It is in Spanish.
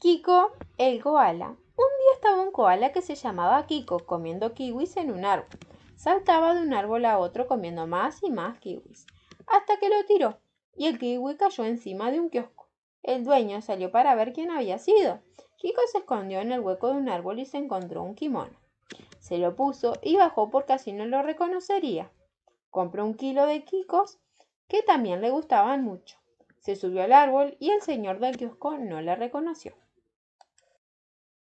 Kiko el koala. Un día estaba un koala que se llamaba Kiko comiendo kiwis en un árbol. Saltaba de un árbol a otro comiendo más y más kiwis, hasta que lo tiró y el kiwi cayó encima de un kiosco. El dueño salió para ver quién había sido. Kiko se escondió en el hueco de un árbol y se encontró un kimono. Se lo puso y bajó porque así no lo reconocería. Compró un kilo de kikos que también le gustaban mucho. Se subió al árbol y el señor del kiosco no la reconoció.